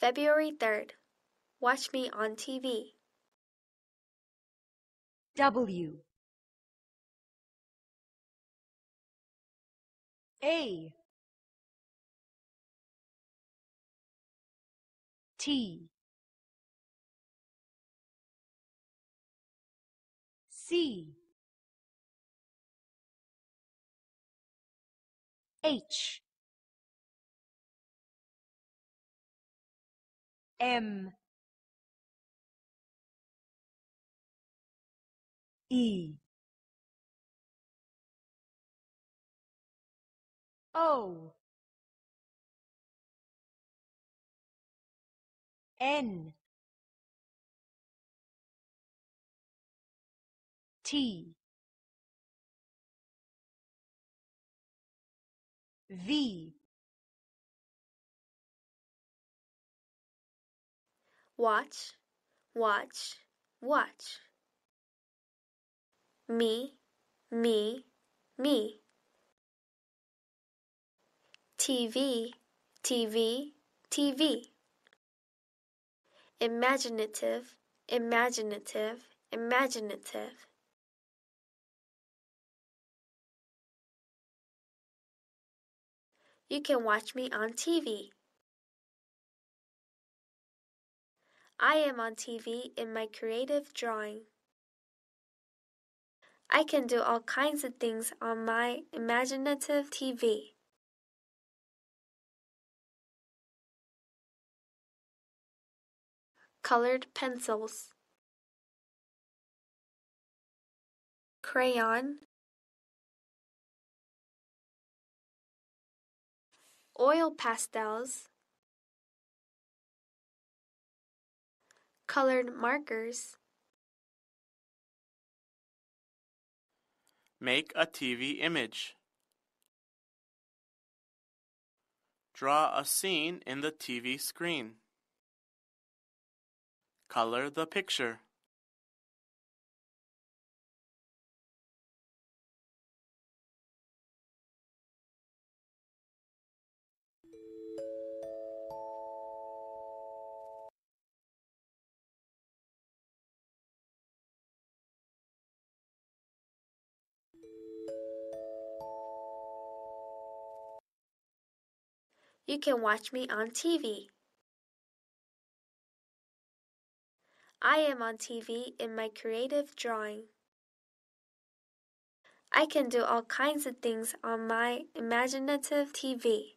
February 3rd. Watch me on TV. W A T C H M E O N T V watch, watch, watch. Me, me, me. TV, TV, TV. Imaginative, imaginative, imaginative. You can watch me on TV. I am on TV in my creative drawing. I can do all kinds of things on my imaginative TV. Colored pencils. Crayon. Oil pastels. colored markers. Make a TV image. Draw a scene in the TV screen. Color the picture. You can watch me on TV. I am on TV in my creative drawing. I can do all kinds of things on my imaginative TV.